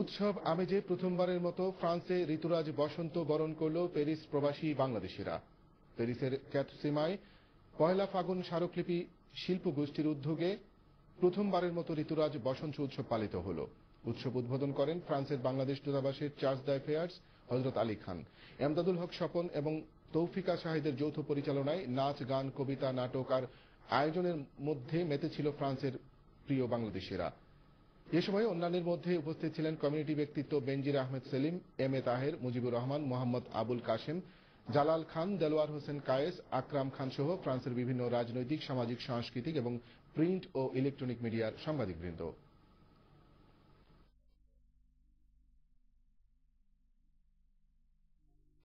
উৎসব আমেজে প্রথমবারের মতো ফ্রান্সে ঋতুরাজ বসন্ত বরণ করল প্যারিস প্রবাসী বাংলাদেশিরা প্যারিসের ক্যাথসিমায় পয়লা ফাগুন স্মারকলিপি শিল্প গোষ্ঠীর উদ্যোগে প্রথমবারের মতো ঋতুরাজ বসন্ত উৎসব পালিত হল উৎসব উদ্বোধন করেন ফ্রান্সের বাংলাদেশ দূতাবাসের চার্জ অ্যাফেয়ার্স হজরত আলী খান এমদাদুল হক স্বপন এবং তৌফিকা শাহিদের যৌথ পরিচালনায় নাচ গান কবিতা নাটক আর আয়োজনের মধ্যে মেতেছিল ফ্রান্সের প্রিয় বাংলাদেশিরা এ সময় অন্যান্যের মধ্যে উপস্থিত ছিলেন কমিউনিটি ব্যক্তিত্ব বেনজির আহমেদ সেলিম এম এ তাহের মুজিবুর রহমান মোহাম্মদ আবুল কাশেম জালাল খান দেলোয়ার হোসেন কায়েস আকরাম খান সহ ফ্রান্সের বিভিন্ন রাজনৈতিক সামাজিক সাংস্কৃতিক এবং প্রিন্ট ও ইলেকট্রনিক মিডিয়ার সাংবাদিকবৃন্দ